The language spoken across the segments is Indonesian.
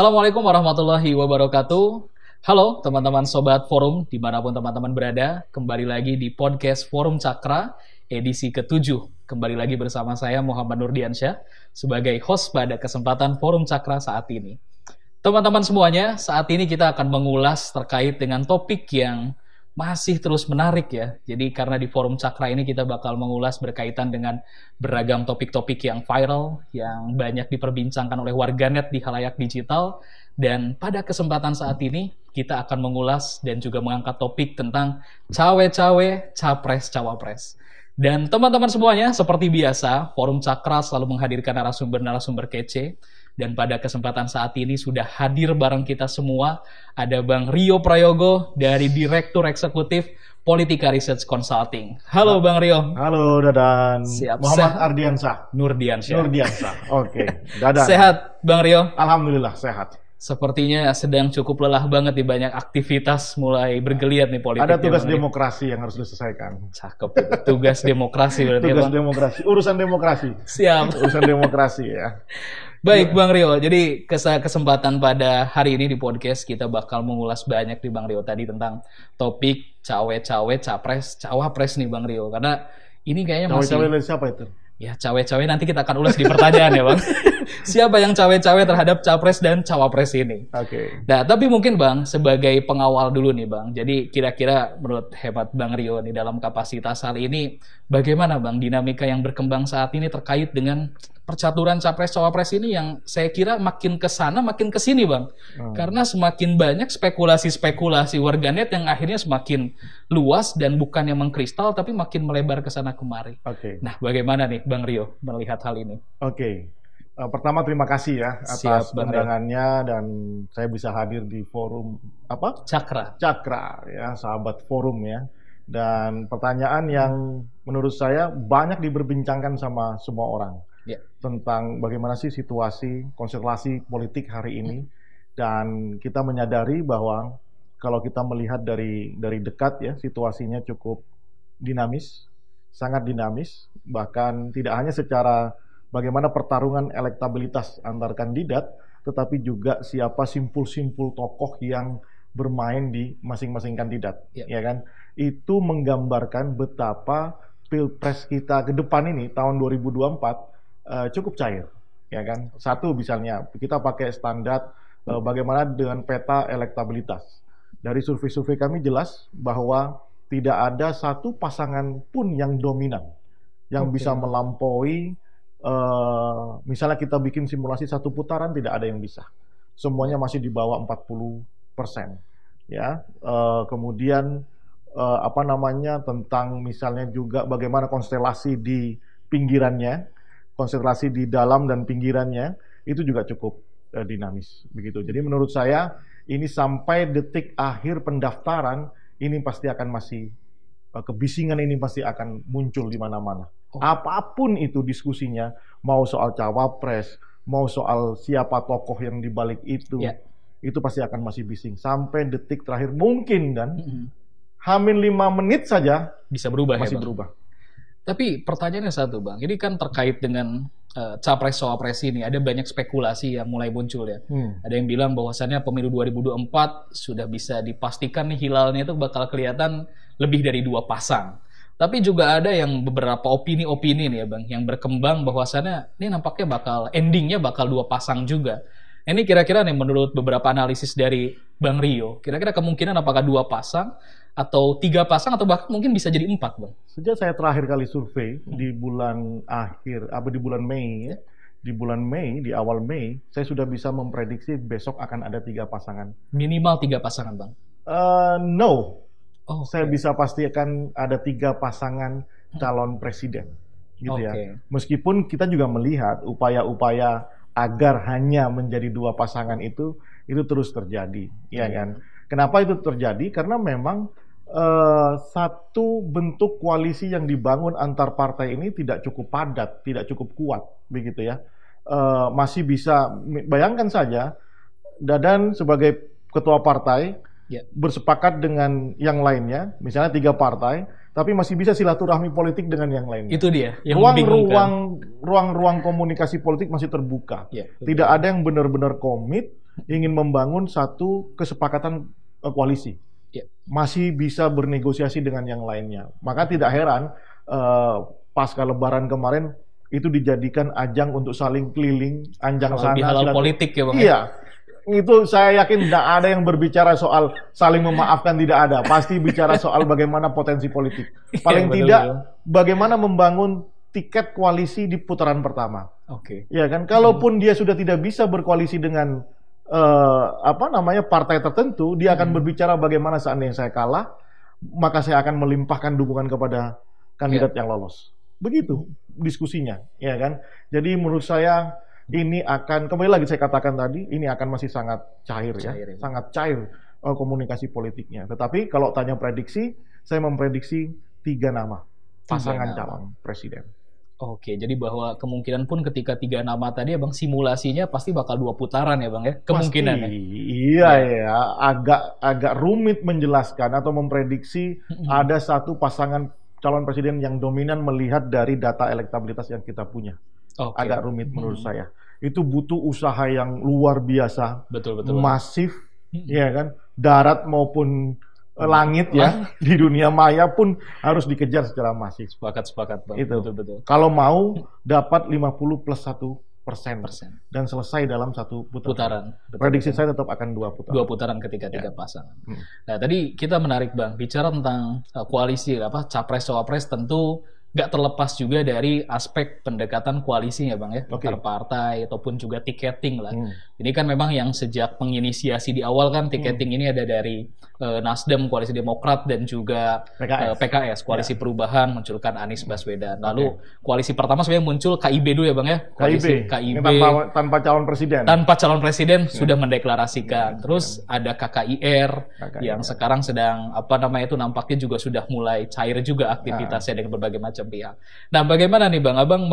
Assalamualaikum warahmatullahi wabarakatuh. Halo teman-teman sobat forum dimanapun teman-teman berada. Kembali lagi di podcast Forum Cakra edisi ke-7. Kembali lagi bersama saya Muhammad Nurdiansyah sebagai host pada kesempatan Forum Cakra saat ini. Teman-teman semuanya, saat ini kita akan mengulas terkait dengan topik yang masih terus menarik ya. Jadi karena di forum Cakra ini kita bakal mengulas berkaitan dengan beragam topik-topik yang viral, yang banyak diperbincangkan oleh warganet di halayak digital. Dan pada kesempatan saat ini kita akan mengulas dan juga mengangkat topik tentang cawe-cawe, capres-cawapres. Dan teman-teman semuanya, seperti biasa, Forum Cakra selalu menghadirkan narasumber-narasumber kece dan pada kesempatan saat ini sudah hadir bareng kita semua ada Bang Rio Prayogo dari Direktur Eksekutif Politika Research Consulting. Halo Bang Rio. Halo Dadan. Siap. Muhammad sehat. Ardiansyah. Nurdiansyah. Nurdiansyah. Oke. Dadan. Sehat Bang Rio? Alhamdulillah sehat. Sepertinya sedang cukup lelah banget di banyak aktivitas mulai bergeliat nih politik. Ada tugas yang demokrasi yang harus diselesaikan. Cakep. Tugas demokrasi berarti ya, Tugas demokrasi, urusan demokrasi. Siap. urusan demokrasi ya. Baik iya. Bang Rio, jadi kesempatan pada hari ini di podcast kita bakal mengulas banyak di Bang Rio tadi tentang topik cawe-cawe, capres, cawapres nih Bang Rio. Karena ini kayaknya cawe -cawe masih... Cawe-cawe siapa itu? Ya cawe-cawe nanti kita akan ulas di pertanyaan ya Bang. siapa yang cawe-cawe terhadap capres dan cawapres ini. Oke. Okay. Nah, tapi mungkin Bang sebagai pengawal dulu nih Bang. Jadi kira-kira menurut hebat Bang Rio nih dalam kapasitas hal ini bagaimana Bang dinamika yang berkembang saat ini terkait dengan percaturan capres cawapres ini yang saya kira makin ke sana makin ke sini bang hmm. karena semakin banyak spekulasi spekulasi warganet yang akhirnya semakin luas dan bukan yang mengkristal tapi makin melebar ke sana kemari. Oke. Okay. Nah bagaimana nih bang Rio melihat hal ini? Oke. Okay. Uh, pertama terima kasih ya atas undangannya dan saya bisa hadir di forum apa? Cakra. Cakra ya, sahabat forum ya. Dan pertanyaan yang menurut saya banyak diberbincangkan sama semua orang ya. tentang bagaimana sih situasi konstelasi politik hari ini ya. dan kita menyadari bahwa kalau kita melihat dari dari dekat ya situasinya cukup dinamis, sangat dinamis bahkan tidak hanya secara bagaimana pertarungan elektabilitas antar kandidat, tetapi juga siapa simpul-simpul tokoh yang bermain di masing-masing kandidat, ya. ya kan? Itu menggambarkan betapa pilpres kita ke depan ini tahun 2024 uh, eh, cukup cair, ya kan? Satu misalnya kita pakai standar uh, bagaimana dengan peta elektabilitas. Dari survei-survei kami jelas bahwa tidak ada satu pasangan pun yang dominan yang okay. bisa melampaui Eh, misalnya kita bikin simulasi satu putaran tidak ada yang bisa. Semuanya masih di bawah 40 persen. Ya, uh, kemudian uh, apa namanya tentang misalnya juga bagaimana konstelasi di pinggirannya, konstelasi di dalam dan pinggirannya itu juga cukup uh, dinamis begitu. Jadi menurut saya ini sampai detik akhir pendaftaran ini pasti akan masih uh, kebisingan ini pasti akan muncul di mana-mana. Oh. Apapun itu diskusinya, mau soal cawapres, mau soal siapa tokoh yang dibalik itu, yeah. itu pasti akan masih bising sampai detik terakhir mungkin kan. Mm -hmm. Hamin lima menit saja bisa berubah ya, masih ya, berubah. Tapi pertanyaannya satu bang, ini kan terkait dengan uh, eh, capres cawapres ini ada banyak spekulasi yang mulai muncul ya. Hmm. Ada yang bilang bahwasannya pemilu 2024 sudah bisa dipastikan nih hilalnya itu bakal kelihatan lebih dari dua pasang. Tapi juga ada yang beberapa opini-opini nih ya Bang, yang berkembang bahwasannya ini nampaknya bakal, endingnya bakal dua pasang juga. Ini kira-kira nih menurut beberapa analisis dari Bang Rio, kira-kira kemungkinan apakah dua pasang atau tiga pasang atau bahkan mungkin bisa jadi empat Bang? Sejak saya terakhir kali survei hmm. di bulan akhir, apa di bulan Mei ya, di bulan Mei, di awal Mei, saya sudah bisa memprediksi besok akan ada tiga pasangan. Minimal tiga pasangan, Bang? Uh, no, Oh, okay. Saya bisa pastikan ada tiga pasangan calon presiden, gitu okay. ya. Meskipun kita juga melihat upaya-upaya agar hanya menjadi dua pasangan itu itu terus terjadi, ya kan? Kenapa itu terjadi? Karena memang uh, satu bentuk koalisi yang dibangun antar partai ini tidak cukup padat, tidak cukup kuat, begitu ya. Uh, masih bisa bayangkan saja Dadan sebagai ketua partai yeah. bersepakat dengan yang lainnya, misalnya tiga partai, tapi masih bisa silaturahmi politik dengan yang lainnya. Itu dia. Ruang-ruang ruang-ruang komunikasi politik masih terbuka. Yeah, ya, Tidak ada yang benar-benar komit ingin membangun satu kesepakatan e, koalisi. Yeah. Masih bisa bernegosiasi dengan yang lainnya. Maka tidak heran uh, pasca Lebaran kemarin itu dijadikan ajang untuk saling keliling, anjang Kalau sana. halal politik ya bang. Ya? Iya itu saya yakin tidak ada yang berbicara soal saling memaafkan tidak ada. Pasti bicara soal bagaimana potensi politik. Iya, Paling ya, tidak ya. bagaimana membangun tiket koalisi di putaran pertama. Oke. Okay. Ya kan, kalaupun hmm. dia sudah tidak bisa berkoalisi dengan uh, apa namanya partai tertentu, dia akan hmm. berbicara bagaimana seandainya saya kalah, maka saya akan melimpahkan dukungan kepada kandidat ya. yang lolos. Begitu diskusinya, ya kan. Jadi menurut saya ini akan kembali lagi saya katakan tadi ini akan masih sangat cair, ya. cair ya, ini. sangat cair uh, komunikasi politiknya. Tetapi kalau tanya prediksi, saya memprediksi tiga nama pasangan nama. calon presiden. Oke, jadi bahwa kemungkinan pun ketika tiga nama tadi, ya bang, simulasinya pasti bakal dua putaran ya, bang ya, kemungkinan. Pasti, ya? Iya ya, iya. agak agak rumit menjelaskan atau memprediksi ada satu pasangan calon presiden yang dominan melihat dari data elektabilitas yang kita punya. Okay. Agak rumit menurut hmm. saya itu butuh usaha yang luar biasa, betul, betul, masif, betul. Hmm. ya kan, darat maupun eh, langit ya ah. di dunia maya pun harus dikejar secara masif. Sepakat, sepakat, bang. Itu. betul, betul. Kalau mau dapat 50 plus satu persen persen, dan selesai dalam satu putaran. putaran betul. Prediksi saya tetap akan dua putaran. Dua putaran ketika tiga pasang. Ya. pasangan. Hmm. Nah tadi kita menarik bang bicara tentang uh, koalisi apa capres cawapres tentu nggak terlepas juga dari aspek pendekatan koalisi ya bang ya okay. antar partai ataupun juga tiketing lah. Hmm. Ini kan memang yang sejak penginisiasi di awal kan tiketing hmm. ini ada dari uh, Nasdem, koalisi Demokrat dan juga PKS, uh, eh, PKS koalisi ya. perubahan munculkan Anies hmm. Baswedan. Lalu okay. koalisi pertama sebenarnya muncul KIB dulu ya bang ya. KIB. KIB tanpa, tanpa calon presiden. Tanpa calon presiden ya. sudah mendeklarasikan. Ya. Terus ya. ada KKIR, KKIR yang sekarang sedang apa namanya itu nampaknya juga sudah mulai cair juga ah. aktivitasnya nah. dengan berbagai macam macam pihak. Nah, bagaimana nih Bang Abang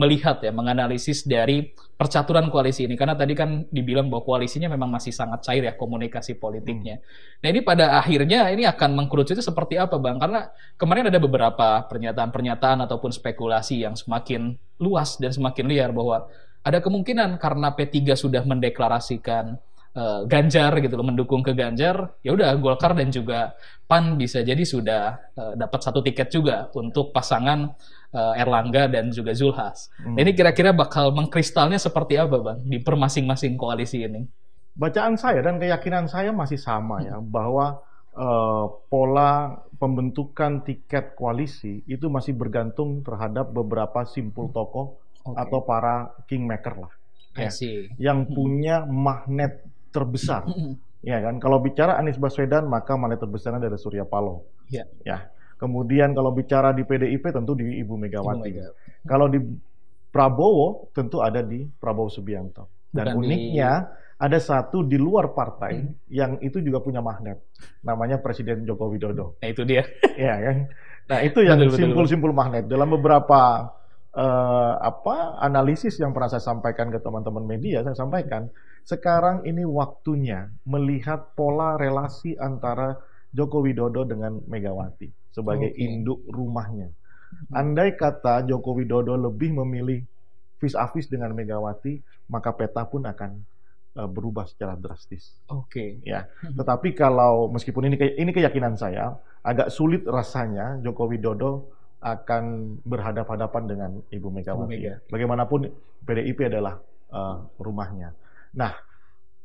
melihat ya, menganalisis dari percaturan koalisi ini? Karena tadi kan dibilang bahwa koalisinya memang masih sangat cair ya komunikasi politiknya. Hmm. Nah, ini pada akhirnya ini akan mengkerucutnya seperti apa Bang? Karena kemarin ada beberapa pernyataan-pernyataan ataupun spekulasi yang semakin luas dan semakin liar bahwa ada kemungkinan karena P3 sudah mendeklarasikan Eh, Ganjar gitu loh mendukung ke Ganjar ya udah Golkar dan juga PAN bisa jadi sudah uh, dapat satu tiket juga untuk pasangan uh, Erlangga dan juga Zulhas. Hmm. ini kira-kira bakal mengkristalnya seperti apa bang di per masing-masing koalisi ini? Bacaan saya dan keyakinan saya masih sama ya bahwa uh, pola pembentukan tiket koalisi itu masih bergantung terhadap beberapa simpul tokoh okay. atau para kingmaker lah. Ya, yang punya magnet terbesar. ya kan? Kalau bicara Anies Baswedan maka mana terbesarnya dari Surya Paloh. Ya. ya. Kemudian kalau bicara di PDIP tentu di Ibu Megawati. Ibu Kalau di Prabowo tentu ada di Prabowo Subianto. Dan Bukan uniknya di... ada satu di luar partai hmm. yang itu juga punya magnet, namanya Presiden Joko Widodo. Nah itu dia. ya kan. Nah itu yang simpul-simpul magnet. Dalam beberapa uh, apa analisis yang pernah saya sampaikan ke teman-teman media, saya sampaikan sekarang ini waktunya melihat pola relasi antara Joko Widodo dengan Megawati sebagai okay. induk rumahnya. Hmm. Andai kata Joko Widodo lebih memilih vis-a-vis dengan Megawati, maka peta pun akan uh, berubah secara drastis. Oke. Okay. Ya. Hmm. Tetapi kalau meskipun ini ini keyakinan saya, agak sulit rasanya Joko Widodo akan berhadapan-hadapan dengan Ibu Megawati. Ibu ya. Mega. Bagaimanapun PDIP adalah uh, rumahnya. Nah,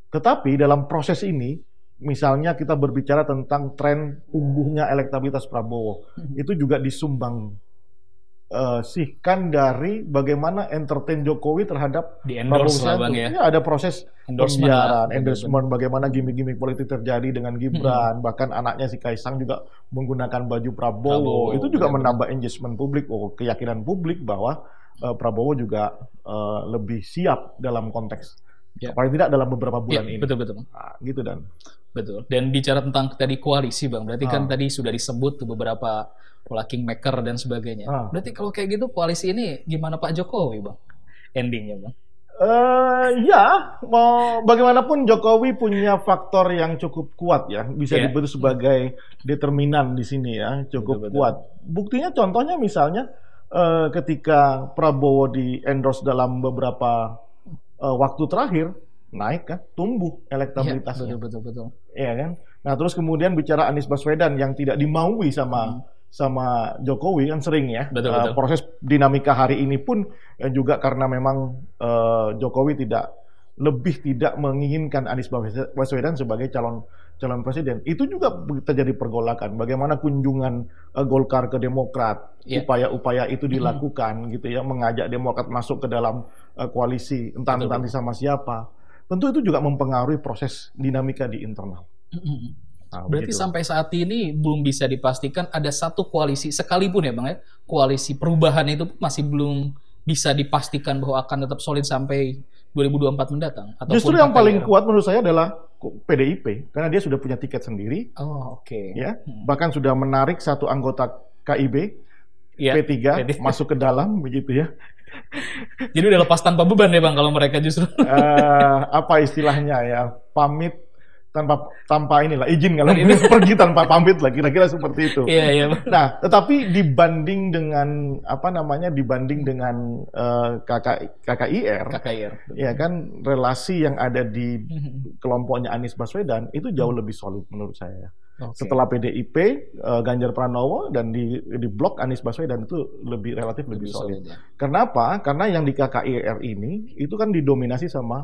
tetapi dalam proses ini, misalnya kita berbicara tentang tren tumbuhnya elektabilitas Prabowo, hmm. itu juga disumbang uh, eh, sihkan dari bagaimana entertain Jokowi terhadap di Prabowo ya. ya. Ada proses endorsement, endorsement bagaimana gimmick-gimmick politik terjadi dengan Gibran, hmm. bahkan anaknya si Kaisang juga menggunakan baju Prabowo. Prabowo itu juga benar. menambah engagement publik, oh, keyakinan publik bahwa eh, Prabowo juga uh, lebih siap dalam konteks Ya. Paling tidak dalam beberapa ya, bulan ya, ini. Betul betul. Nah, gitu dan. Betul. Dan bicara tentang tadi koalisi bang, berarti kan ah. kan tadi sudah disebut tuh beberapa pola kingmaker dan sebagainya. Ah. Berarti kalau kayak gitu koalisi ini gimana Pak Jokowi bang? Endingnya bang? Uh, ya, mau bagaimanapun Jokowi punya faktor yang cukup kuat ya, bisa yeah. disebut sebagai determinan di sini ya, cukup Betul-betul. kuat. Buktinya contohnya misalnya uh, ketika Prabowo di endorse dalam beberapa uh, waktu terakhir naik kan, tumbuh elektabilitasnya. Ya, betul betul betul. Iya kan? Nah, terus kemudian bicara Anies Baswedan yang tidak dimaui sama hmm sama Jokowi kan sering ya. Betul, uh, Proses dinamika hari ini pun uh, juga karena memang uh, Jokowi tidak lebih tidak menginginkan Anies Baswedan sebagai calon calon presiden. Itu juga terjadi pergolakan. Bagaimana kunjungan uh, Golkar ke Demokrat, iya. upaya-upaya yeah. itu dilakukan, mm. gitu ya, mengajak Demokrat masuk ke dalam uh, koalisi, entah entah sama siapa. Tentu itu juga mempengaruhi proses dinamika di internal. Nah, Berarti begitu. sampai saat ini belum bisa dipastikan ada satu koalisi sekalipun ya bang ya koalisi perubahan itu masih belum bisa dipastikan bahwa akan tetap solid sampai 2024 mendatang? Atau Justru yang paling yang... kuat menurut saya adalah PDIP karena dia sudah punya tiket sendiri. Oh, oke. Okay. Ya, hmm. bahkan sudah menarik satu anggota KIB ya, P3 PD. masuk ke dalam begitu ya. Jadi udah lepas tanpa beban ya Bang kalau mereka justru. uh, apa istilahnya ya? Pamit tanpa tanpa inilah izin kalau ini iya. pergi tanpa pamit lah kira-kira seperti itu. Iya iya. Nah, tetapi dibanding dengan apa namanya dibanding dengan uh, eh, KK, KKIR, KKIR, ya kan relasi yang ada di mm-hmm. kelompoknya Anies Baswedan itu jauh mm-hmm. lebih solid menurut saya. Okay. Setelah PDIP, uh, eh, Ganjar Pranowo dan di di blok Anies Baswedan itu lebih relatif lebih, lebih solid. solid ya. Kenapa? Karena yang di KKIR ini itu kan didominasi sama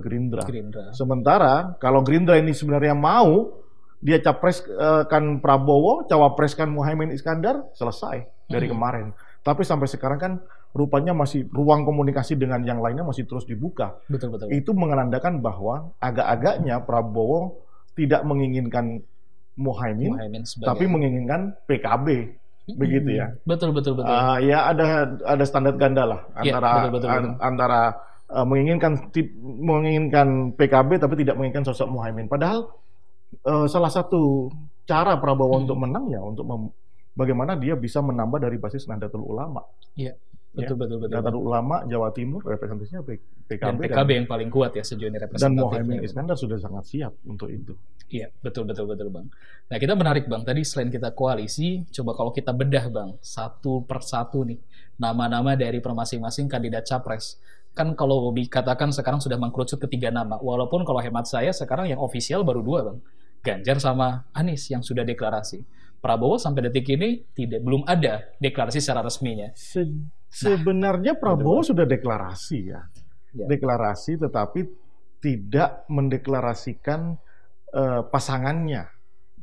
Gerindra. Gerindra. Sementara kalau Gerindra ini sebenarnya mau dia capres eh, kan Prabowo, cawapres kan Muhaimin Iskandar, selesai dari hmm. kemarin. Tapi sampai sekarang kan rupanya masih ruang komunikasi dengan yang lainnya masih terus dibuka. Betul betul. Itu menandakan bahwa agak-agaknya Prabowo tidak menginginkan Muhaimin, Muhaimin sebagai... tapi menginginkan PKB hmm. begitu ya. Betul betul betul. Uh, ya ada ada standar ganda lah antara ya, betul, betul, betul. antara uh, menginginkan menginginkan PKB tapi tidak menginginkan sosok Muhaimin. Padahal uh, salah satu cara Prabowo hmm. untuk menang ya untuk bagaimana dia bisa menambah dari basis Nahdlatul Ulama. Iya. Ya, betul, ya. betul, betul, Nahdlatul Ulama Jawa Timur representasinya PKB dan PKB dan, yang paling kuat ya sejauh ini Dan Mohaimin ya. Iskandar sudah sangat siap untuk itu. Iya, betul betul betul Bang. Nah, kita menarik Bang. Tadi selain kita koalisi, coba kalau kita bedah Bang, satu per satu nih nama-nama dari masing-masing kandidat capres kan kalau dikatakan sekarang sudah mengkerucut ketiga nama. Walaupun kalau hemat saya sekarang yang ofisial baru dua bang, Ganjar sama Anies yang sudah deklarasi. Prabowo sampai detik ini tidak belum ada deklarasi secara resminya. Se nah, sebenarnya Prabowo Prabowo sudah deklarasi ya. ya, deklarasi tetapi tidak mendeklarasikan uh, pasangannya.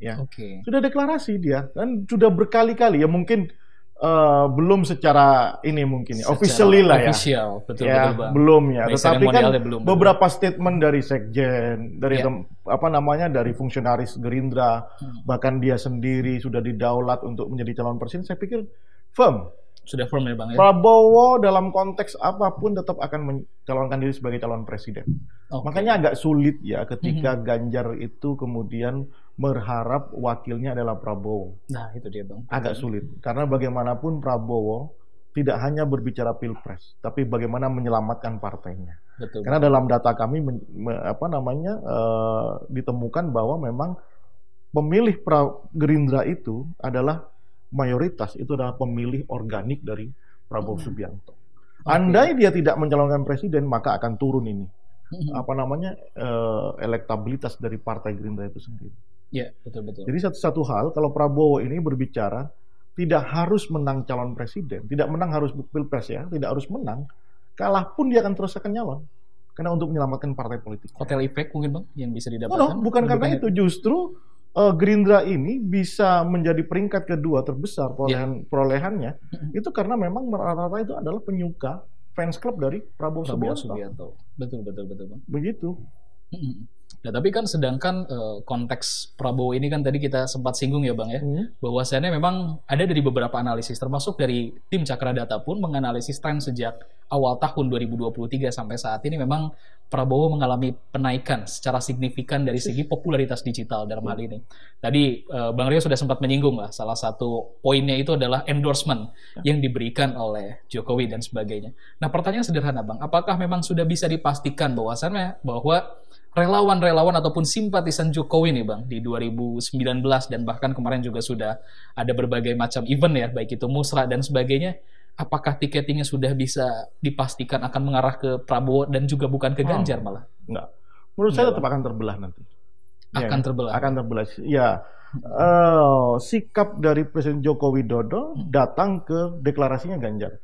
Ya, okay. sudah deklarasi dia kan sudah berkali-kali ya mungkin uh, belum secara ini mungkin ya, officially lah ya. Official, betul ya, betul Belum ya. Tetapi kan belum, beberapa betul. statement dari sekjen, dari ya. apa namanya dari fungsionaris Gerindra, hmm. bahkan dia sendiri sudah didaulat untuk menjadi calon presiden. Saya pikir firm. Sudah firm ya bang. Ya? Prabowo dalam konteks apapun tetap akan mencalonkan diri sebagai calon presiden. Okay. Makanya agak sulit ya ketika hmm. Ganjar itu kemudian berharap wakilnya adalah Prabowo. Nah, itu dia, Bang. Agak sulit karena bagaimanapun Prabowo tidak hanya berbicara pilpres, tapi bagaimana menyelamatkan partainya. Betul. Karena dalam data kami apa namanya eh, ditemukan bahwa memang pemilih pra, Gerindra itu adalah mayoritas itu adalah pemilih organik dari Prabowo hmm. Subianto. Okay. Andai dia tidak mencalonkan presiden, maka akan turun ini hmm. apa namanya uh, elektabilitas dari partai Gerindra itu sendiri. Ya betul betul. Jadi satu-satu hal kalau Prabowo ini berbicara tidak harus menang calon presiden, tidak menang harus pilpres ya, tidak harus menang, kalah pun dia akan terus akan nyalon. Karena untuk menyelamatkan partai politik. Hotel efek mungkin bang yang bisa didapatkan. No, no, bukan karena itu justru uh, Gerindra ini bisa menjadi peringkat kedua terbesar iya. perolehan ya. perolehannya itu karena memang rata-rata itu adalah penyuka fans club dari Prabowo, Prabowo Subianto. Subianto. Betul betul betul bang. Begitu. Nah, tapi kan sedangkan uh, konteks Prabowo ini kan tadi kita sempat singgung ya, Bang ya, hmm. bahwasannya memang ada dari beberapa analisis termasuk dari tim Cakra data pun menganalisis tren sejak awal tahun 2023 sampai saat ini memang Prabowo mengalami penaikan secara signifikan dari segi popularitas digital dalam hal ini. Tadi uh, Bang Rio sudah sempat menyinggung lah salah satu poinnya itu adalah endorsement ya. yang diberikan oleh Jokowi dan sebagainya. Nah, pertanyaan sederhana, Bang, apakah memang sudah bisa dipastikan bahwasannya bahwa relawan-relawan ataupun simpatisan Jokowi nih Bang di 2019 dan bahkan kemarin juga sudah ada berbagai macam event ya baik itu musrah dan sebagainya apakah tiketingnya sudah bisa dipastikan akan mengarah ke Prabowo dan juga bukan ke hmm. Ganjar hmm. malah enggak menurut saya tetap akan terbelah nanti akan ya, terbelah akan terbelah ya uh, sikap dari Presiden Joko Widodo hmm. datang ke deklarasinya Ganjar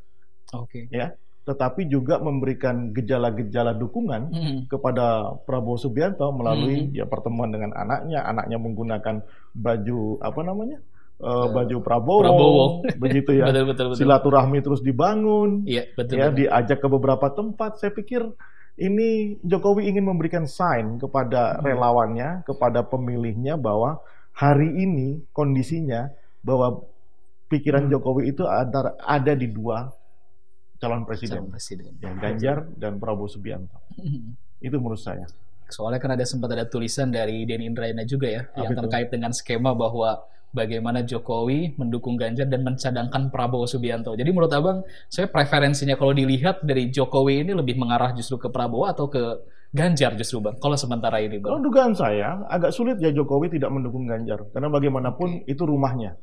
oke okay. ya tetapi juga memberikan gejala-gejala dukungan hmm. kepada Prabowo Subianto melalui hmm. ya pertemuan dengan anaknya, anaknya menggunakan baju apa namanya? Uh, baju Prabowo, Prabowo. begitu ya. betul, betul, betul. Silaturahmi terus dibangun, ya, betul, ya betul. diajak ke beberapa tempat. Saya pikir ini Jokowi ingin memberikan sign kepada hmm. relawannya, kepada pemilihnya bahwa hari ini kondisinya bahwa pikiran hmm. Jokowi itu ada ada di dua calon presiden, calon presiden. Ya, Ganjar dan Prabowo Subianto. itu menurut saya. Soalnya kan ada sempat ada tulisan dari Denny Indrayana juga ya Apa yang itu? terkait dengan skema bahwa bagaimana Jokowi mendukung Ganjar dan mencadangkan Prabowo Subianto. Jadi menurut Abang, saya preferensinya kalau dilihat dari Jokowi ini lebih mengarah justru ke Prabowo atau ke Ganjar justru Bang, kalau sementara ini Bang. Kalau dugaan saya, agak sulit ya Jokowi tidak mendukung Ganjar. Karena bagaimanapun okay. itu rumahnya.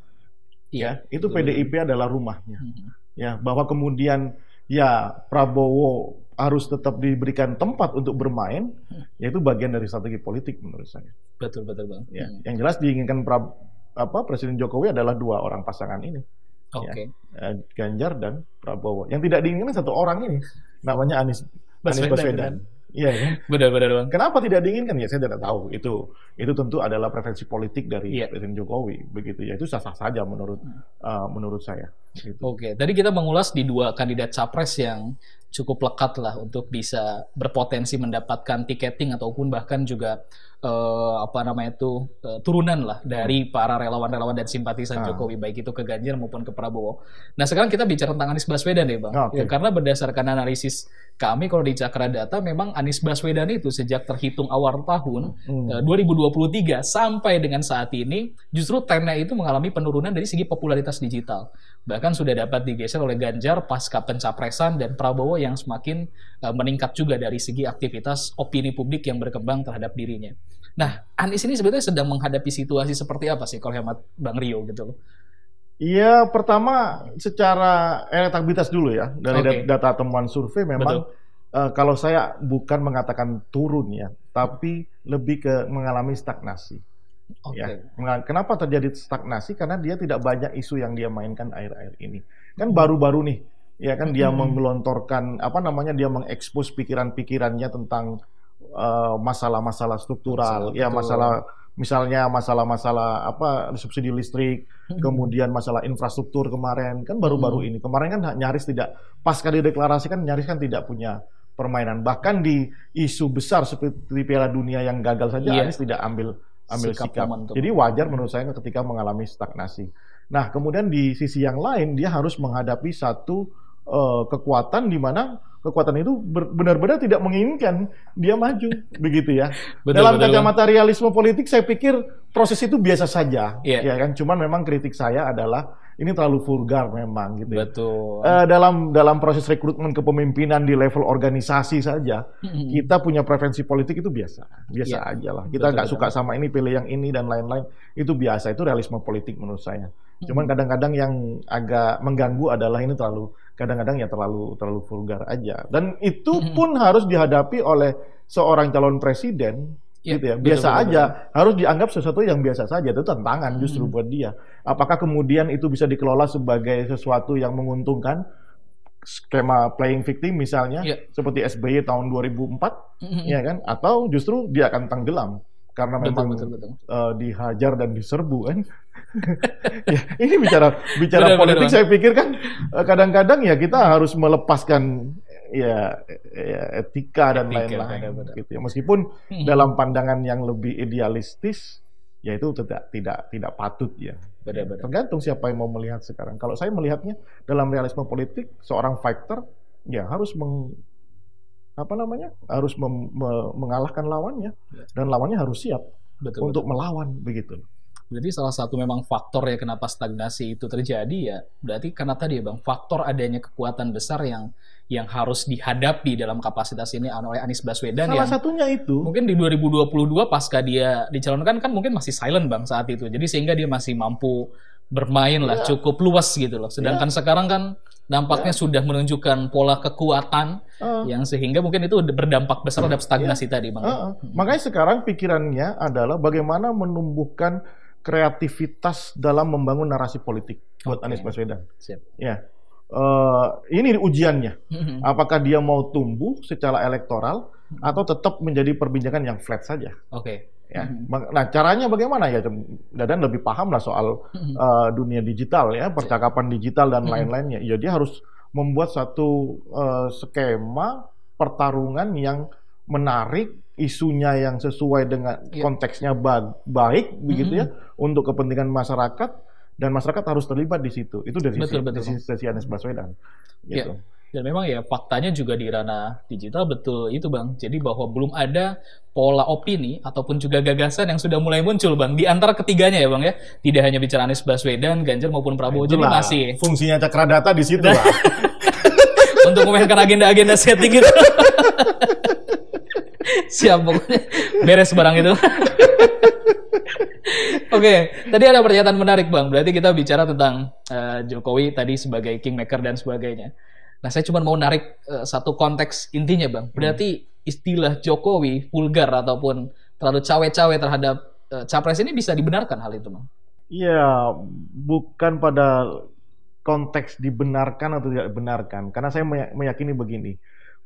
Iya, ya, itu PDIP adalah rumahnya. Mm-hmm ya bahwa kemudian ya Prabowo harus tetap diberikan tempat untuk bermain, yaitu bagian dari strategi politik menurut saya. Betul betul bang. Ya, hmm. Yang jelas diinginkan pra, apa Presiden Jokowi adalah dua orang pasangan ini. Okay. Ya, eh, Ganjar dan Prabowo. Yang tidak diinginkan satu orang ini, namanya Anies Baswedan. Anies Baswedan. Kan? Iya, ya. benar-benar bang. Kenapa tidak diinginkan ya? Saya tidak tahu. Itu itu tentu adalah preferensi politik dari ya. Presiden Jokowi, begitu ya. Itu sah-sah saja menurut uh, menurut saya. Gitu. Oke, tadi kita mengulas di dua kandidat capres yang cukup lekat lah untuk bisa berpotensi mendapatkan tiketing ataupun bahkan juga uh, apa namanya itu uh, turunan lah dari hmm. para relawan-relawan dan simpatisan ah. Jokowi baik itu ke Ganjar maupun ke Prabowo. Nah sekarang kita bicara tentang Anies Baswedan ya bang, okay. ya, karena berdasarkan analisis kami kalau di data memang Anies Baswedan itu sejak terhitung awal tahun hmm. 2023 eh, sampai dengan saat ini justru trennya itu mengalami penurunan dari segi popularitas digital. Bahkan sudah dapat digeser oleh Ganjar pasca pencapresan dan Prabowo yang semakin uh, meningkat juga dari segi aktivitas opini publik yang berkembang terhadap dirinya. Nah, Anies ini sebetulnya sedang menghadapi situasi seperti apa sih kalau hemat Bang Rio gitu loh? Iya, pertama secara eh, elektabilitas dulu ya dari okay. data temuan survei memang Uh, kalau saya bukan mengatakan turun ya, tapi lebih ke mengalami stagnasi. Okay. Ya. Kenapa terjadi stagnasi? Karena dia tidak banyak isu yang dia mainkan air air ini. Kan baru-baru nih, ya kan dia hmm. menggelontorkan apa namanya dia mengekspos pikiran-pikirannya tentang eh, masalah-masalah uh, struktural, masalah ya masalah misalnya masalah-masalah apa subsidi listrik, hmm. kemudian masalah infrastruktur kemarin kan baru-baru hmm. ini. Kemarin kan nyaris tidak pas kali deklarasi kan nyaris kan tidak punya permainan. Bahkan di isu besar seperti Piala Dunia yang gagal saja yeah. Anies tidak ambil ambil sikap. sikap. Jadi wajar menurut saya ketika mengalami stagnasi. Nah, kemudian di sisi yang lain dia harus menghadapi satu uh, kekuatan di mana kekuatan itu benar-benar tidak menginginkan dia maju, begitu ya. Betul, Dalam kacamata realisme politik, saya pikir proses itu biasa saja, yeah. ya kan. Cuman memang kritik saya adalah ini terlalu vulgar memang gitu. Ya. Uh, dalam dalam proses rekrutmen kepemimpinan di level organisasi saja, mm-hmm. kita punya preferensi politik itu biasa, biasa yeah. aja lah. Kita nggak suka sama ini, pilih yang ini dan lain-lain. Itu biasa, itu realisme politik menurut saya. Cuman mm-hmm. kadang-kadang yang agak mengganggu adalah ini terlalu kadang-kadang ya terlalu terlalu vulgar aja. Dan itu pun harus dihadapi oleh seorang calon presiden ya, gitu ya. Biasa betul, aja, harus dianggap sesuatu yang biasa saja. Itu tantangan justru hmm. buat dia. Apakah kemudian itu bisa dikelola sebagai sesuatu yang menguntungkan? skema playing victim misalnya yeah. seperti SBY tahun 2004 mm-hmm. ya kan atau justru dia akan tenggelam karena betul, memang betul, betul. Uh, dihajar dan diserbu kan Ya, ini bicara bicara bener, politik saya pikir kan eh, kadang-kadang ya kita harus melepaskan ya, ya etika dan lain-lain gitu ya. Meskipun hmm. dalam pandangan yang lebih idealistis yaitu tidak tidak tidak patut ya. bener, bener. Tergantung siapa yang mau melihat sekarang. Kalau saya melihatnya dalam realisme politik seorang fighter ya harus meng, apa namanya? harus mengalahkan lawannya ya. dan lawannya harus siap betul, untuk melawan begitu. Berarti salah satu memang faktor ya kenapa stagnasi itu terjadi ya berarti karena tadi ya Bang faktor adanya kekuatan besar yang yang harus dihadapi dalam kapasitas ini oleh Anies Baswedan Salah yang satunya itu. Mungkin di 2022 pasca dia dicalonkan kan mungkin masih silent Bang saat itu. Jadi sehingga dia masih mampu bermain ya. lah iya. cukup luas gitu loh. Sedangkan ya. sekarang kan nampaknya ya. sudah menunjukkan pola kekuatan uh. yang sehingga mungkin itu berdampak besar terhadap iya. stagnasi ya. tadi Bang. Uh -uh. Makanya sekarang pikirannya adalah bagaimana menumbuhkan kreativitas dalam membangun narasi politik buat okay. Anies Baswedan. Siap. Ya. Uh, ini ujiannya. Mm-hmm. Apakah dia mau tumbuh secara elektoral mm-hmm. atau tetap menjadi perbincangan yang flat saja? Oke. Okay. Ya. Mm-hmm. Nah, caranya bagaimana ya? Dadan lebih paham lah soal uh, dunia digital ya, percakapan digital dan lain-lainnya. Ya dia harus membuat satu uh, skema pertarungan yang menarik isunya yang sesuai dengan yeah. konteksnya ba baik begitu mm -hmm. ya untuk kepentingan masyarakat dan masyarakat harus terlibat di situ. Itu dari betul, sisi, betul. sisi, sisi Anies Baswedan. Iya. Gitu. Yeah. Dan memang ya faktanya juga di ranah digital betul itu bang. Jadi bahwa belum ada pola opini ataupun juga gagasan yang sudah mulai muncul bang di antara ketiganya ya bang ya. Tidak hanya bicara Anies Baswedan, Ganjar maupun Prabowo. jadi masih fungsinya data di situ lah. Untuk memainkan agenda-agenda setting gitu. siap pokoknya beres barang itu Oke, okay. tadi ada pernyataan menarik Bang. Berarti kita bicara tentang uh, Jokowi tadi sebagai kingmaker dan sebagainya. Nah, saya cuma mau narik uh, satu konteks intinya Bang. Hmm. Berarti istilah Jokowi vulgar ataupun terlalu cawe-cawe terhadap uh, capres ini bisa dibenarkan hal itu Bang? Iya, bukan pada konteks dibenarkan atau tidak dibenarkan. Karena saya meyakini begini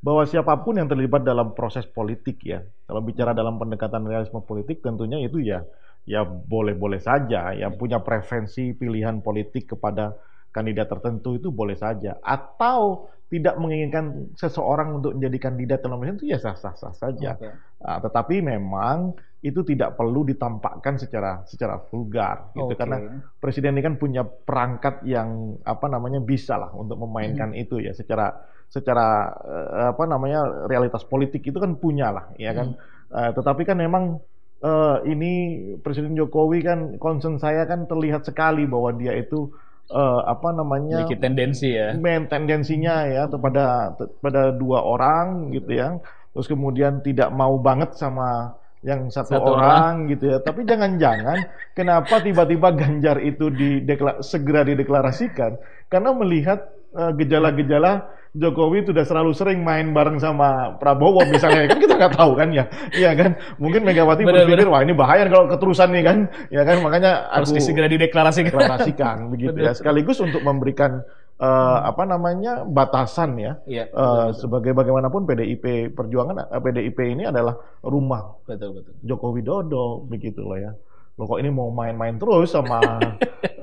bahwa siapapun yang terlibat dalam proses politik ya, kalau bicara dalam pendekatan realisme politik tentunya itu ya ya boleh-boleh saja yang iya. punya preferensi pilihan politik kepada kandidat tertentu itu boleh saja atau tidak menginginkan seseorang untuk menjadi kandidat dalam itu ya sah-sah saja. Okay. Nah, tetapi memang itu tidak perlu ditampakkan secara secara vulgar gitu karena presiden ini kan punya perangkat yang apa namanya bisa lah untuk memainkan hmm. itu ya secara secara eh, apa namanya realitas politik itu kan punya lah ya kan. Hmm. Uh, tetapi kan memang uh, ini Presiden Jokowi kan concern saya kan terlihat sekali bahwa dia itu uh, apa namanya Bikin tendensi ya main tendensinya ya kepada pada dua orang gitu ya terus kemudian tidak mau banget sama yang satu, satu orang, orang gitu ya tapi jangan-jangan kenapa tiba-tiba Ganjar itu didekla segera dideklarasikan karena melihat eh, gejala-gejala uh, gejala -gejala Jokowi sudah selalu sering main bareng sama Prabowo misalnya kan kita nggak tahu kan ya iya kan mungkin Megawati bener, berpikir bener. wah ini bahaya kalau keterusan nih kan ya kan makanya harus aku segera dideklarasikan deklarasikan begitu bener. ya sekaligus untuk memberikan uh, apa namanya batasan ya, ya betul, uh, sebagai bagaimanapun PDIP Perjuangan PDIP eh, ini adalah rumah betul betul Joko Widodo begitu loh ya lo kok ini mau main-main terus sama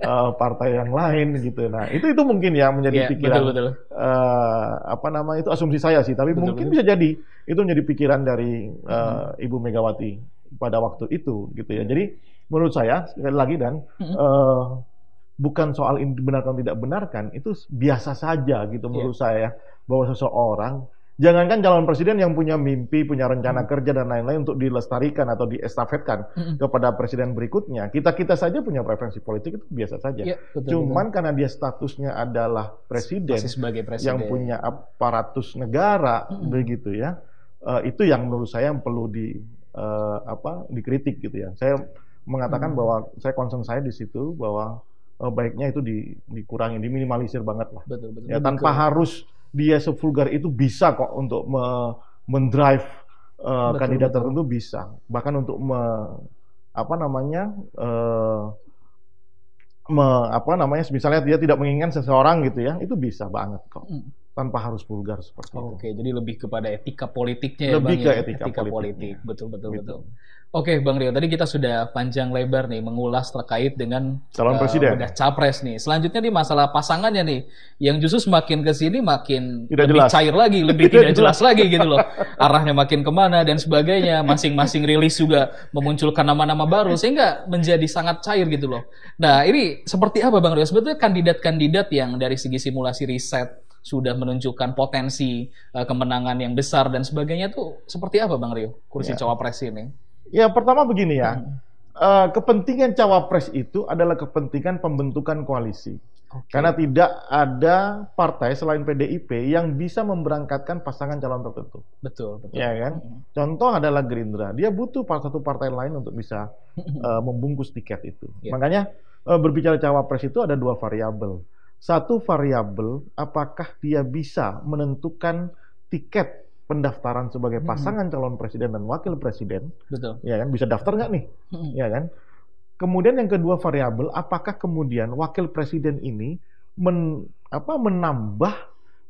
uh, partai yang lain gitu. Nah itu itu mungkin yang menjadi yeah, pikiran betul, betul. Uh, apa nama itu asumsi saya sih. Tapi betul, mungkin betul. bisa jadi itu menjadi pikiran dari uh, hmm. Ibu Megawati pada waktu itu gitu ya. Jadi menurut saya sekali lagi dan uh, bukan soal ini atau tidak benarkan itu biasa saja gitu yeah. menurut saya bahwa seseorang Jangankan calon presiden yang punya mimpi, punya rencana hmm. kerja dan lain-lain untuk dilestarikan atau diestafetkan hmm. kepada presiden berikutnya. Kita-kita saja punya preferensi politik itu biasa saja. Ya, betul, Cuman betul. karena dia statusnya adalah presiden, sebagai presiden yang punya aparatus negara hmm. begitu ya. Uh, itu yang menurut saya yang perlu di uh, apa dikritik gitu ya. Saya mengatakan hmm. bahwa saya concern saya di situ bahwa uh, baiknya itu di, dikurangi, diminimalisir banget lah. Betul, betul. Ya, tanpa betul. harus dia sevulgar itu bisa kok untuk me mendrive uh, kandidat tertentu bisa bahkan untuk me apa namanya uh, me apa namanya misalnya dia tidak menginginkan seseorang gitu ya itu bisa banget kok hmm. tanpa harus vulgar seperti oh, itu. Oke, jadi lebih kepada etika politiknya ya, lebih ya, Bang. Lebih ke ya? etika, etika politik. Betul betul gitu. betul. betul. Oke, Bang Rio, tadi kita sudah panjang lebar nih mengulas terkait dengan calon uh, presiden, udah capres nih. Selanjutnya di masalah pasangannya nih, yang justru semakin ke sini makin tidak lebih jelas. cair lagi, lebih tidak, tidak jelas lagi gitu loh. Arahnya makin kemana dan sebagainya. Masing-masing rilis juga memunculkan nama-nama baru sehingga menjadi sangat cair gitu loh. Nah, ini seperti apa Bang Rio? Sebetulnya kandidat-kandidat yang dari segi simulasi riset sudah menunjukkan potensi uh, kemenangan yang besar dan sebagainya tuh seperti apa Bang Rio kursi ya. cawapres ini? Ya pertama begini ya, hmm. uh, kepentingan cawapres itu adalah kepentingan pembentukan koalisi. Okay. Karena tidak ada partai selain PDIP yang bisa memberangkatkan pasangan calon tertentu. Betul, betul. Ya kan? Hmm. Contoh adalah Gerindra. Dia butuh satu partai lain untuk bisa uh, membungkus tiket itu. Yeah. Makanya uh, berbicara cawapres itu ada dua variabel. Satu variabel apakah dia bisa menentukan tiket pendaftaran sebagai pasangan calon presiden dan wakil presiden, betul. Ya kan bisa daftar nggak nih, hmm. ya kan. Kemudian yang kedua variabel, apakah kemudian wakil presiden ini men, apa, menambah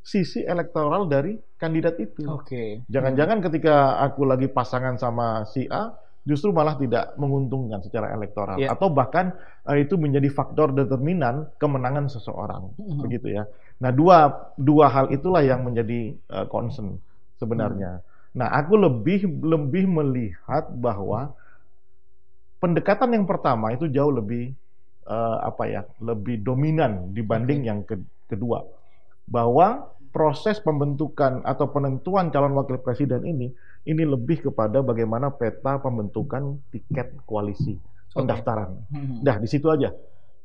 sisi elektoral dari kandidat itu. Oke. Okay. Jangan-jangan ketika aku lagi pasangan sama si A, justru malah tidak menguntungkan secara elektoral, yeah. atau bahkan uh, itu menjadi faktor determinan kemenangan seseorang, hmm. begitu ya. Nah, dua dua hal itulah yang menjadi uh, concern sebenarnya. Hmm. Nah, aku lebih lebih melihat bahwa pendekatan yang pertama itu jauh lebih uh, apa ya, lebih dominan dibanding okay. yang ke kedua. Bahwa proses pembentukan atau penentuan calon wakil presiden ini ini lebih kepada bagaimana peta pembentukan tiket koalisi okay. pendaftaran. Nah, di situ aja.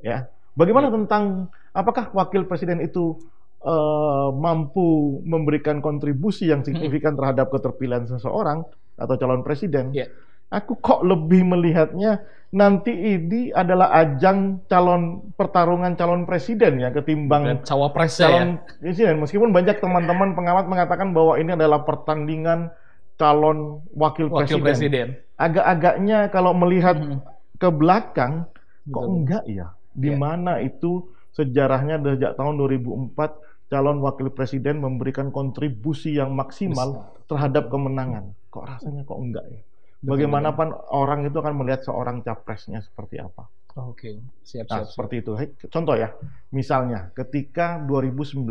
Ya. Bagaimana ya. tentang apakah wakil presiden itu Eh, mampu memberikan kontribusi yang hmm. signifikan hmm. terhadap keterpilihan seseorang atau calon presiden, yeah. aku kok lebih melihatnya nanti ini adalah ajang calon pertarungan calon presiden ya ketimbang Dan cawapres calon ya. presiden. Meskipun banyak teman-teman pengamat mengatakan bahwa ini adalah pertandingan calon wakil, wakil presiden. presiden. Agak-agaknya kalau melihat hmm. ke belakang Betul. kok enggak ya? Di iya. mana yeah. itu sejarahnya sejak tahun 2004 calon wakil presiden memberikan kontribusi yang maksimal Besar. terhadap kemenangan. Kok rasanya kok enggak ya? Bagaimana Bagaimanapun orang itu akan melihat seorang capresnya seperti apa. Oke, okay. siap, nah, siap, siap. seperti itu. Contoh ya, misalnya ketika 2019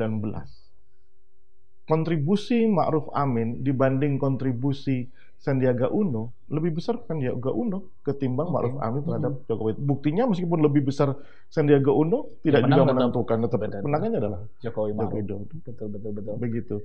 kontribusi Ma'ruf Amin dibanding kontribusi Sandiaga Uno lebih besar Sandiaga Uno ketimbang okay. Ma'ruf Amin terhadap hmm. Jokowi. Buktinya meskipun lebih besar Sandiaga Uno tidak ya, juga tetap, menentukan, tetap betul, menangannya adalah Jokowi Ma'ruf. Jokowi betul betul betul. Begitu.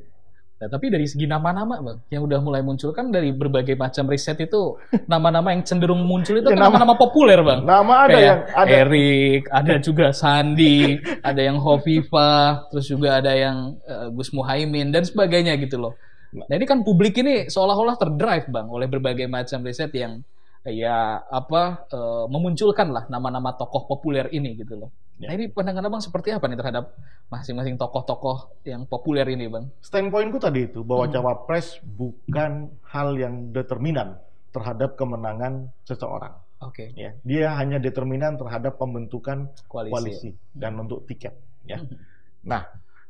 Nah, tapi dari segi nama-nama bang, yang udah mulai muncul kan dari berbagai macam riset itu nama-nama yang cenderung muncul itu ya, kan nama-nama populer bang. Nama ada Kayak yang ada Erik, ada juga Sandi, ada yang Hovifa, terus juga ada yang uh, Gus Muhaimin dan sebagainya gitu loh. Nah ini kan publik ini seolah-olah terdrive bang oleh berbagai macam riset yang ya apa e, memunculkan lah nama-nama tokoh populer ini gitu loh. Ya. Nah ini pandangan abang seperti apa nih terhadap masing-masing tokoh-tokoh yang populer ini bang? Standpointku tadi itu bahwa hmm. cawapres bukan hal yang determinan terhadap kemenangan seseorang. Oke. Okay. Ya, dia hanya determinan terhadap pembentukan koalisi, koalisi dan untuk tiket. Ya. Hmm. Nah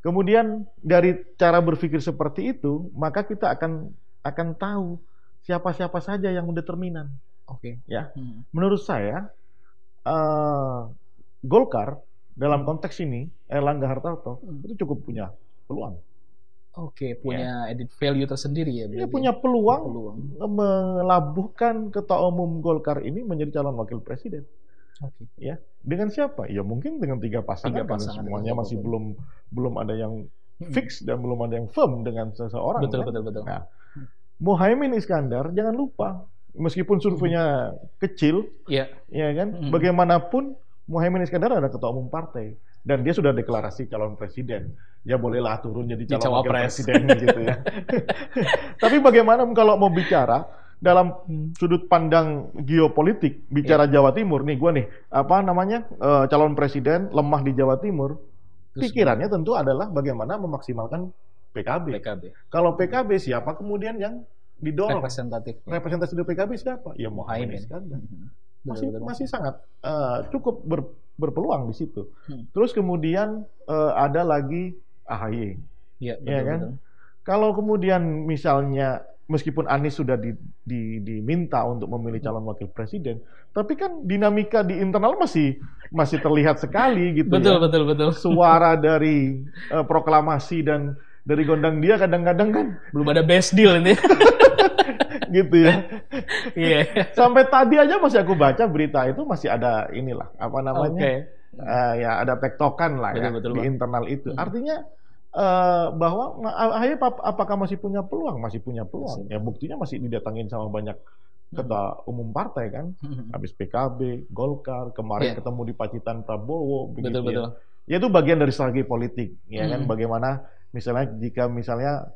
Kemudian dari cara berpikir seperti itu, maka kita akan akan tahu siapa-siapa saja yang mendeterminan. Oke. Okay. Ya. Hmm. Menurut saya uh, Golkar dalam hmm. konteks ini Erlangga Hartarto hmm. itu cukup punya peluang. Oke, okay, ya. punya ya. edit value tersendiri ya. Dia ya? punya peluang, peluang melabuhkan ketua umum Golkar ini menjadi calon wakil presiden. Okay. Ya, dengan siapa? Ya mungkin dengan tiga pasangan, tiga pasangan karena semuanya masih belum belum ada yang fix dan belum ada yang firm dengan seseorang. Betul kan? betul betul. Nah, Muhaimin Iskandar jangan lupa meskipun surveinya kecil, yeah. ya kan, Hmm. bagaimanapun Muhaimin Iskandar adalah ketua umum partai dan dia sudah deklarasi calon presiden. Ya bolehlah turun jadi calon presiden gitu ya. Tapi bagaimana kalau mau bicara dalam hmm. sudut pandang geopolitik bicara yeah. Jawa Timur nih gue nih apa namanya e, calon presiden lemah di Jawa Timur pikirannya tentu adalah bagaimana memaksimalkan PKB. PKB. Kalau PKB siapa kemudian yang didorong representatif representasi dari PKB siapa? Ya Mohaimin hmm. Masih masih sangat e, cukup ber, berpeluang di situ. Hmm. Terus kemudian e, ada lagi AHY. Ya, iya ya, kan? Betul. Kalau kemudian misalnya meskipun Anies sudah di, di, diminta untuk memilih calon wakil presiden, tapi kan dinamika di internal masih masih terlihat sekali gitu. Betul ya. betul betul. Suara dari uh, proklamasi dan dari gondang dia kadang-kadang kan belum ada best deal ini. gitu ya. Iya. yeah. Sampai tadi aja masih aku baca berita itu masih ada inilah apa namanya? Okay. Uh, eh, ya ada tektokan lah ya betul, ya betul, di bang. internal itu. Hmm. Artinya Eh, bahwa Ahy apakah masih punya peluang? Masih punya peluang. Ya buktinya masih didatangin sama banyak hmm. ketua umum partai kan, hmm. habis PKB, Golkar, kemarin yeah. ketemu di Pacitan Prabowo, begitu betul, ya. Betul. Ya itu bagian dari strategi politik, ya kan? hmm. kan bagaimana misalnya jika misalnya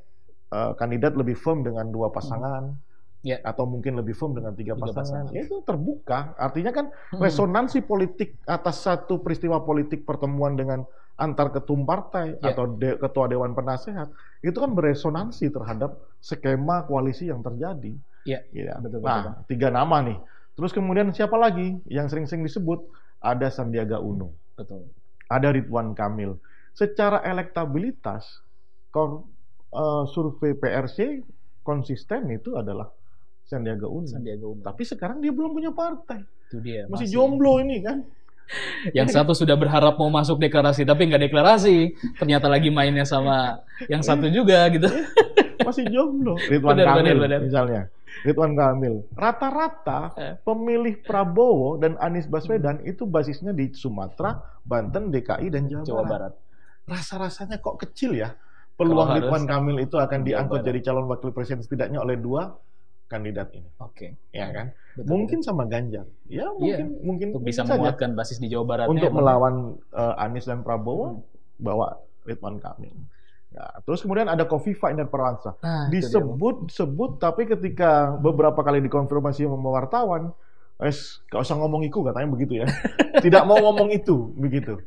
uh, kandidat lebih firm dengan dua hmm. pasangan. Hmm. Ya. atau mungkin lebih firm dengan tiga, tiga pasangan, Ya, itu terbuka. Artinya kan resonansi politik atas satu peristiwa politik pertemuan dengan antar ketum partai yeah. atau de ketua dewan penasehat itu kan beresonansi terhadap skema koalisi yang terjadi. Ya, iya. Yeah. Betul, betul, nah, betul. tiga nama nih. Terus kemudian siapa lagi yang sering-sering disebut? Ada Sandiaga Uno. Betul. Ada Ridwan Kamil. Secara elektabilitas kor, uh, eh, survei PRC konsisten itu adalah Sandiaga Uno. Sandiaga Uno. Tapi sekarang dia belum punya partai. Itu dia. Masih, masih jomblo ini kan yang iya. satu sudah berharap mau masuk deklarasi tapi nggak deklarasi ternyata lagi mainnya sama yang satu iya. juga gitu iya. masih jomblo Ridwan benar, Kamil benar, benar. misalnya Ridwan Kamil rata-rata eh. pemilih Prabowo dan Anies Baswedan itu basisnya di Sumatera Banten DKI dan Jawa, Jawa Barat rasa-rasanya kok kecil ya peluang Ridwan Kamil itu akan diangkut jadi calon wakil presiden setidaknya oleh dua kandidat ini. Oke. Okay. Ya kan? Betul, mungkin sama Ganjar. Ya iya, mungkin yeah. mungkin untuk bisa menguatkan basis di Jawa Barat. Untuk ya, melawan uh, Anies dan Prabowo hmm. bawa Ridwan Kamil. ya, terus kemudian ada Kofifa Indar Parawansa. Nah, Disebut sebut tapi ketika beberapa kali dikonfirmasi sama wartawan, wes gak usah ngomong itu katanya begitu ya. Tidak mau ngomong itu begitu.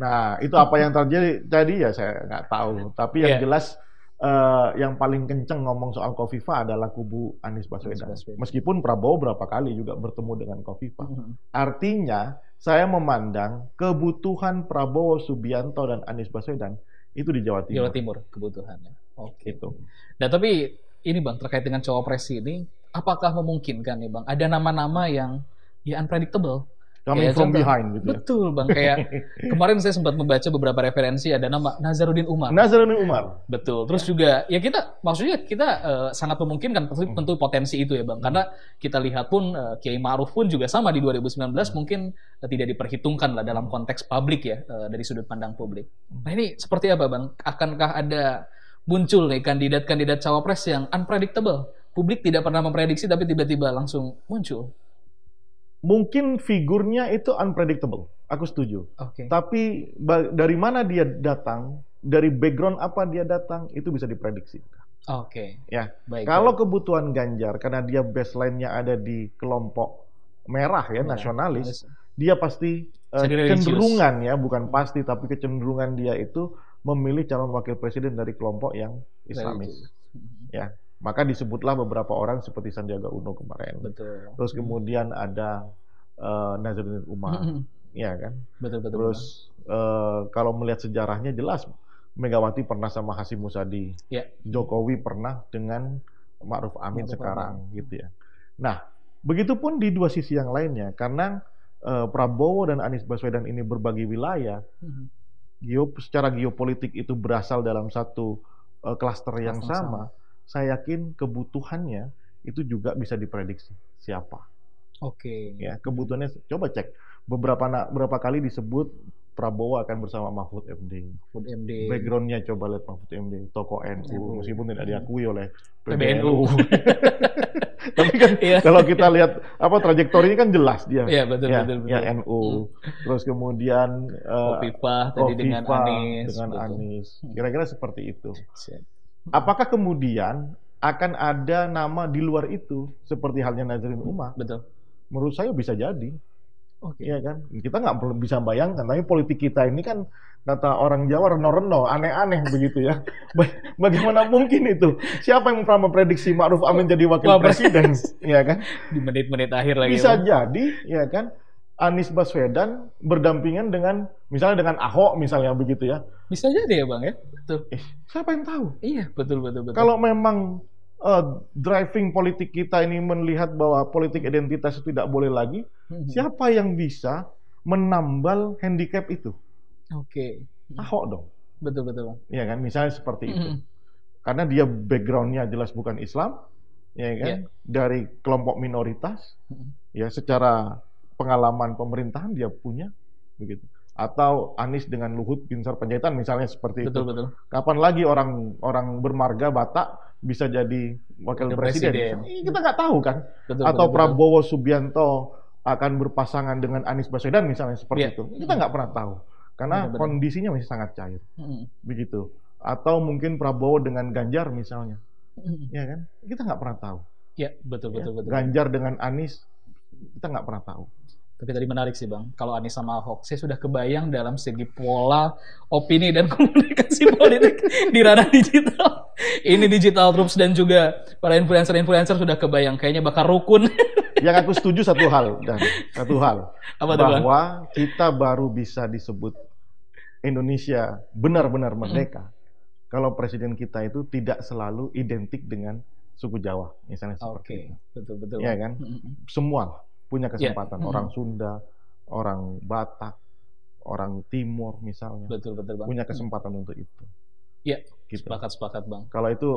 Nah, itu apa yang terjadi tadi ya saya nggak tahu, tapi yang yeah. jelas uh, yang paling kenceng ngomong soal Kofifa adalah kubu Anies Baswedan. Anies Baswedan. Meskipun Prabowo berapa kali juga bertemu dengan Kofifa. Mm -hmm. Artinya, saya memandang kebutuhan Prabowo Subianto dan Anies Baswedan itu di Jawa Timur. Jawa Timur kebutuhannya. Oke. Okay. Itu. Nah, tapi ini Bang terkait dengan cawapres ini, apakah memungkinkan nih Bang ada nama-nama yang ya unpredictable Coming from behind gitu. Ya. Betul bang. Kayak kemarin saya sempat membaca beberapa referensi ada nama Nazaruddin Umar. Nazaruddin Umar. Betul. Terus ya. juga ya kita maksudnya kita uh, sangat memungkinkan hmm. tentu, tentu potensi itu ya bang. Karena kita lihat pun uh, Kiai Ma'ruf pun juga sama di 2019 hmm. mungkin uh, tidak diperhitungkan lah dalam konteks publik ya uh, dari sudut pandang publik. Hmm. Nah ini seperti apa bang? Akankah ada muncul nih kandidat-kandidat cawapres yang unpredictable? Publik tidak pernah memprediksi tapi tiba-tiba langsung muncul mungkin figurnya itu unpredictable. Aku setuju. Okay. Tapi dari mana dia datang, dari background apa dia datang, itu bisa diprediksi. Oke. Okay. Ya. Baik, Kalau baik. kebutuhan Ganjar karena dia baseline-nya ada di kelompok merah ya, iya, nasionalis, dia pasti uh, eh, cenderungan ya, bukan pasti tapi kecenderungan dia itu memilih calon wakil presiden dari kelompok yang Islamis. Ya. Maka disebutlah beberapa orang seperti Sandiaga Uno kemarin. Betul. Terus kemudian ada uh, eh, Nazaruddin Umar, ya kan? Betul betul. Terus betul. Uh, kalau melihat sejarahnya jelas Megawati pernah sama Hasim Musadi, ya. Jokowi pernah dengan Ma'ruf Amin Ma'ruf sekarang Amin. gitu ya. Nah, begitupun di dua sisi yang lainnya karena uh, Prabowo dan Anies Baswedan ini berbagi wilayah. Mm-hmm. Geo, secara geopolitik itu berasal dalam satu uh, klaster yang sama. sama saya yakin kebutuhannya itu juga bisa diprediksi siapa. Oke. Okay. Ya, kebutuhannya coba cek beberapa berapa kali disebut Prabowo akan bersama Mahfud MD. Mahfud MD. Backgroundnya coba lihat Mahfud MD, Toko NU, oh. meskipun tidak diakui oleh PBNU. Tapi kan yeah. kalau kita lihat apa trajektorinya kan jelas dia. Iya yeah, betul, ya, betul ya, betul. Ya NU, hmm. terus kemudian uh, eh, Kofifa tadi Kofifa dengan Anies. Dengan betul. Anies. Hmm. Kira-kira seperti itu. Apakah kemudian akan ada nama di luar itu seperti halnya Nazarin Umar? Betul. Menurut saya bisa jadi. Oke. Okay. Iya kan? Kita nggak perlu bisa bayangkan, tapi politik kita ini kan kata orang Jawa reno-reno, aneh-aneh begitu ya. Bagaimana mungkin itu? Siapa yang pernah memprediksi Ma'ruf Amin jadi wakil presiden? Iya kan? Di menit-menit akhir lagi. Bisa ya. jadi, iya kan? Anies Baswedan berdampingan dengan misalnya dengan Ahok misalnya begitu ya. Bisa jadi ya bang ya, betul. Eh, siapa yang tahu? Iya betul betul betul. Kalau memang uh, driving politik kita ini melihat bahwa politik identitas itu tidak boleh lagi, hmm siapa yang bisa menambal handicap itu? Oke. Okay. Ahok dong. Betul betul bang. Iya kan, misalnya seperti hmm itu. Mhm. Karena dia backgroundnya jelas bukan Islam, ya kan, yeah. dari kelompok minoritas, mm-hmm. ya secara pengalaman pemerintahan dia punya begitu atau Anies dengan Luhut Binsar Panjaitan misalnya seperti betul, itu. Betul. Kapan lagi orang orang bermarga Batak bisa jadi wakil betul, presiden? presiden. Kita nggak tahu kan. Betul, atau betul, Prabowo betul. Subianto akan berpasangan dengan Anies Baswedan misalnya seperti ya. itu. Kita nggak pernah tahu karena betul, kondisinya masih sangat cair. Hmm. Begitu. Atau mungkin Prabowo dengan Ganjar misalnya. Hmm. Ya kan? Kita nggak pernah tahu. Ya, betul ya? betul iya. betul. Ganjar dengan Anies kita nggak pernah tahu. Tapi tadi menarik sih Bang, kalau Anies sama Ahok, saya sudah kebayang dalam segi pola opini dan komunikasi politik di ranah digital. Ini digital troops dan juga para influencer-influencer sudah kebayang, kayaknya bakar rukun. Yang kan aku setuju satu hal, dan satu hal. Apa itu, Bahwa bang? kita baru bisa disebut Indonesia benar-benar merdeka. -hmm. Kalau presiden kita itu tidak selalu identik dengan suku Jawa, misalnya seperti okay. itu. Betul-betul. Iya kan? Semua punya iya. kesempatan. Yeah. Hmm. Orang Sunda, orang Batak, orang Timur misalnya. Betul betul bang. Punya hmm. kesempatan hmm. untuk itu. Iya. Gitu. Sepakat sepakat bang. Kalau itu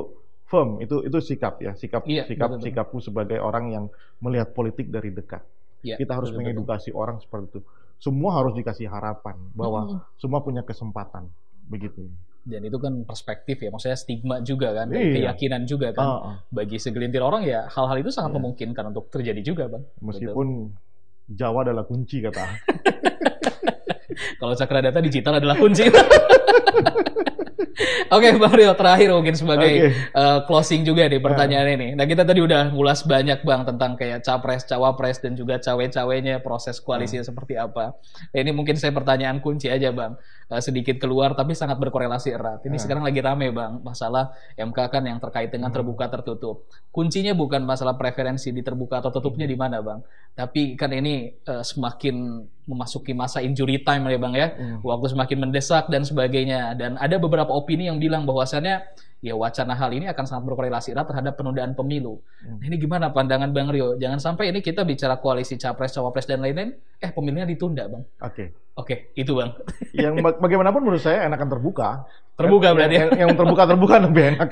firm itu itu sikap ya sikap yeah, sikap betul, sikapku sebagai orang yang melihat politik dari dekat. Ya, kita harus betul, mengedukasi betul. orang seperti itu. Semua harus dikasih harapan bahwa hmm. semua punya kesempatan begitu dan itu kan perspektif ya, maksudnya stigma juga kan, iya. keyakinan juga kan. Uh, Bagi segelintir orang ya hal-hal itu sangat yeah. memungkinkan untuk terjadi juga, bang. Gitu. Meskipun Betul. Jawa adalah kunci kata. Kalau data digital adalah kunci. Oke, okay, Bang Rio, terakhir mungkin sebagai okay. uh, eh, closing juga nih pertanyaan ah. ini. Nah, kita tadi udah ngulas banyak Bang tentang kayak capres, cawapres dan juga cawe-cawenya proses koalisinya ah. seperti apa. Ini mungkin saya pertanyaan kunci aja, Bang. Uh, sedikit keluar tapi sangat berkorelasi erat. Ini ah. sekarang lagi rame, Bang, masalah MK kan yang terkait dengan hmm. terbuka tertutup. Kuncinya bukan masalah preferensi di terbuka atau tutupnya di mana, Bang. Tapi kan ini uh, semakin memasuki masa injury time ya, Bang ya. Hmm. Waktu semakin mendesak dan sebagainya dan ada beberapa beberapa opini yang bilang bahwasannya ya wacana hal ini akan sangat berkorelasi erat terhadap penundaan pemilu. Hmm. Nah, ini gimana pandangan Bang Rio? Jangan sampai ini kita bicara koalisi capres, cawapres dan lain-lain, eh pemilunya ditunda, Bang. Oke. Okay. Oke, okay, itu Bang. Yang bagaimanapun menurut saya enakan terbuka. Terbuka berarti. Ya? Yang, yang terbuka terbuka lebih enak.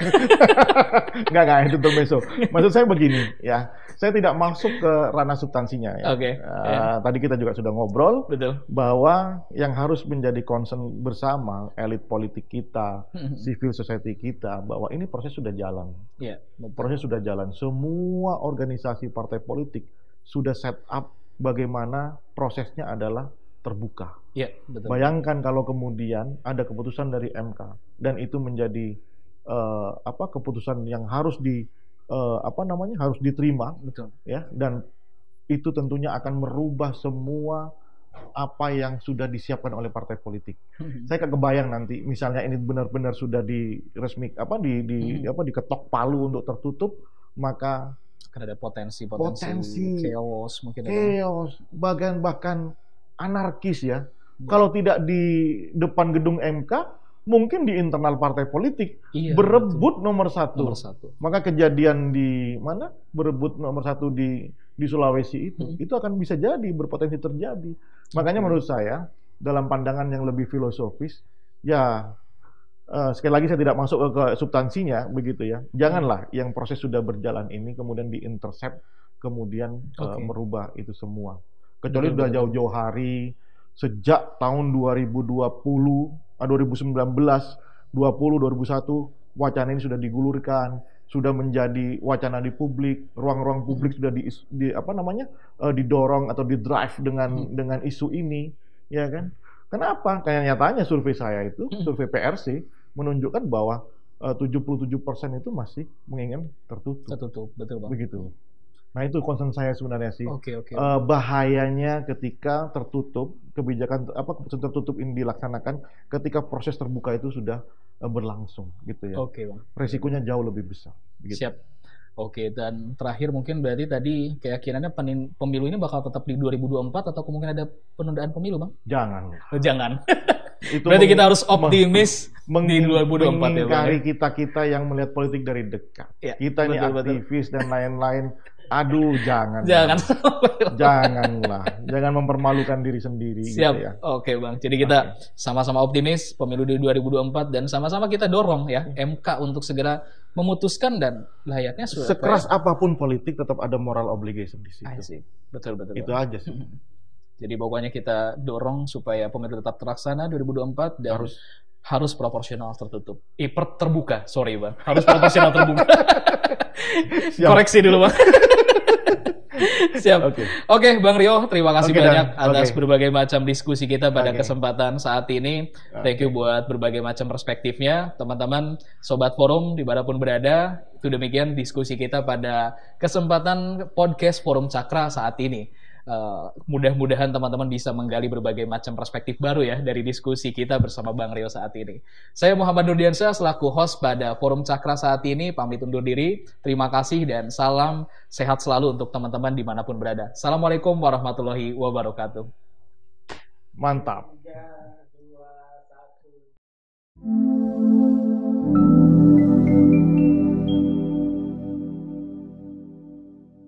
Enggak enggak itu untuk besok. Maksud saya begini ya, saya tidak masuk ke ranah substansinya ya. Oke. Okay. Uh, eh, yeah. Tadi kita juga sudah ngobrol Betul. bahwa yang harus menjadi concern bersama elit politik kita, hmm. civil society kita, bahwa ini proses sudah jalan. Yeah. Proses sudah jalan. Semua organisasi partai politik sudah set up bagaimana prosesnya adalah terbuka. Ya, betul. Bayangkan kalau kemudian ada keputusan dari MK dan itu menjadi uh, apa keputusan yang harus di uh, apa namanya harus diterima, betul. Ya, dan itu tentunya akan merubah semua apa yang sudah disiapkan oleh partai politik. Hmm. Saya kebayang nanti misalnya ini benar-benar sudah diresmik apa di, di hmm. apa diketok palu untuk tertutup, maka akan ada potensi potensi, potensi chaos mungkin chaos bahkan bahkan anarkis ya. Hmm. Kalau tidak di depan gedung MK, mungkin di internal partai politik iya, berebut betul. nomor satu. Nomor satu. Maka kejadian di mana berebut nomor satu di di Sulawesi itu, hmm. itu akan bisa jadi berpotensi terjadi. Makanya menurut saya dalam pandangan yang lebih filosofis, ya uh, sekali lagi saya tidak masuk ke substansinya begitu ya. Janganlah hmm. yang proses sudah berjalan ini kemudian diintercept, kemudian eh, okay. merubah itu semua. Kecuali sudah jauh-jauh hari sejak tahun 2020, 2019, 20, 2021 wacana ini sudah digulurkan sudah menjadi wacana di publik, ruang-ruang publik sudah di, di apa namanya uh, didorong atau didrive dengan hmm. dengan isu ini, ya kan? Kenapa? Kayak nyatanya survei saya itu, hmm. survei PRC menunjukkan bahwa eh, uh, 77% itu masih menginginkan tertutup. Tertutup, betul Bang. Begitu. Nah, itu concern saya sebenarnya sih. Okay, okay. Uh, eh, bahayanya ketika tertutup kebijakan apa keputusan tertutup ini dilaksanakan ketika proses terbuka itu sudah Eh, berlangsung gitu ya. Oke, okay, Bang. Resikonya jauh lebih besar. Gitu. Siap. Oke, okay, dan terakhir mungkin berarti tadi keyakinannya penin, pemilu ini bakal tetap di 2024 atau kemungkinan ada penundaan pemilu, Bang? Jangan. Oh, jangan. Itu berarti kita harus optimis meng di 2024 ya, Bang. Ya? kita-kita yang melihat politik dari dekat. Ya, kita betul, ini aktivis dan lain-lain Aduh, jangan. Jangan. Janganlah. Jangan mempermalukan diri sendiri. Gitu Siap. Gitu ya. Oke, Bang. Jadi kita sama-sama optimis pemilu di 2024 dan sama-sama kita dorong ya MK untuk segera memutuskan dan layaknya sudah Sekeras ya? apapun politik tetap ada moral obligation di situ. Betul, betul. Itu bang. aja sih. Jadi pokoknya kita dorong supaya pemilu tetap terlaksana 2024 dan Harus harus proporsional tertutup. Eh, per, terbuka, sorry bang. Harus proporsional terbuka. Koreksi dulu bang. Siap. Oke, okay. okay, Bang Rio, terima kasih okay, banyak dan, atas okay. berbagai macam diskusi kita pada okay. kesempatan saat ini. Thank you buat berbagai macam perspektifnya, teman-teman, sobat forum di pun berada. Itu demikian diskusi kita pada kesempatan podcast Forum Cakra saat ini uh, mudah-mudahan teman-teman bisa menggali berbagai macam perspektif baru ya dari diskusi kita bersama Bang Rio saat ini. Saya Muhammad Nurdiansyah selaku host pada Forum Cakra saat ini, pamit undur diri. Terima kasih dan salam sehat selalu untuk teman-teman dimanapun berada. Assalamualaikum warahmatullahi wabarakatuh. Mantap.